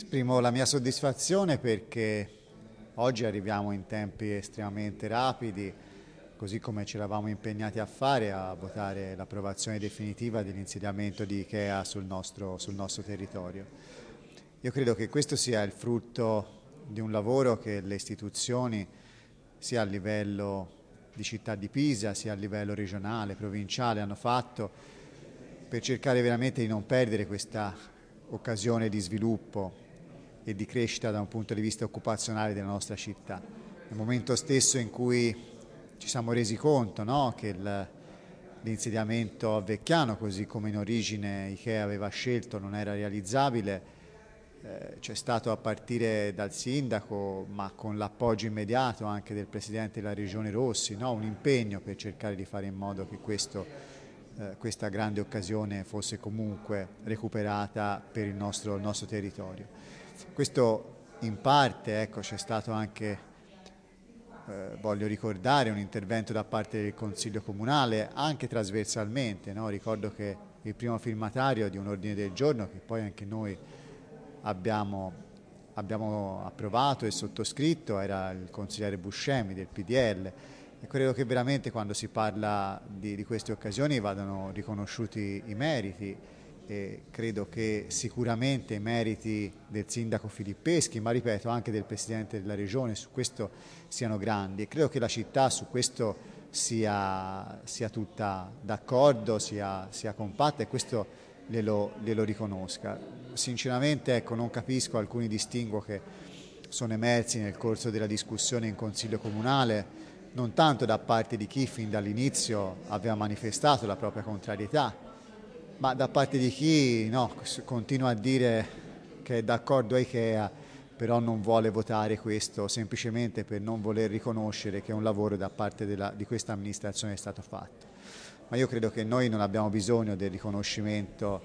Esprimo la mia soddisfazione perché oggi arriviamo in tempi estremamente rapidi, così come ci eravamo impegnati a fare, a votare l'approvazione definitiva dell'insediamento di Ikea sul nostro, sul nostro territorio. Io credo che questo sia il frutto di un lavoro che le istituzioni, sia a livello di città di Pisa, sia a livello regionale, provinciale, hanno fatto per cercare veramente di non perdere questa occasione di sviluppo e di crescita da un punto di vista occupazionale della nostra città. Nel momento stesso in cui ci siamo resi conto no, che il, l'insediamento a Vecchiano, così come in origine Ikea aveva scelto, non era realizzabile, eh, c'è stato a partire dal sindaco, ma con l'appoggio immediato anche del presidente della Regione Rossi, no, un impegno per cercare di fare in modo che questo, eh, questa grande occasione fosse comunque recuperata per il nostro, il nostro territorio. Questo in parte ecco, c'è stato anche, eh, voglio ricordare, un intervento da parte del Consiglio Comunale, anche trasversalmente. No? Ricordo che il primo firmatario di un ordine del giorno che poi anche noi abbiamo, abbiamo approvato e sottoscritto era il consigliere Buscemi del PDL. E credo che veramente quando si parla di, di queste occasioni vadano riconosciuti i meriti eh, credo che sicuramente i meriti del sindaco Filippeschi, ma ripeto anche del presidente della regione su questo siano grandi e credo che la città su questo sia, sia tutta d'accordo, sia, sia, compatta e questo glielo, glielo riconosca. Sinceramente ecco, non capisco alcuni distinguo che sono emersi nel corso della discussione in Consiglio Comunale, non tanto da parte di chi fin dall'inizio aveva manifestato la propria contrarietà ma da parte di chi no, continua a dire che è d'accordo a Ikea, però non vuole votare questo semplicemente per non voler riconoscere che un lavoro da parte della, di questa amministrazione è stato fatto. Ma io credo che noi non abbiamo bisogno del riconoscimento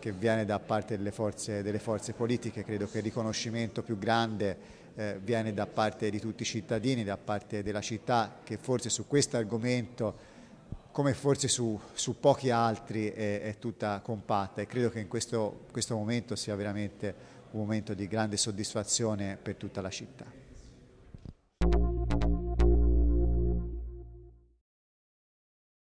che viene da parte delle forze, delle forze politiche, credo che il riconoscimento più grande eh, viene da parte di tutti i cittadini, da parte della città che forse su questo argomento come forse su, su pochi altri è, è, tutta compatta e credo che in questo, questo momento sia veramente un momento di grande soddisfazione per tutta la città.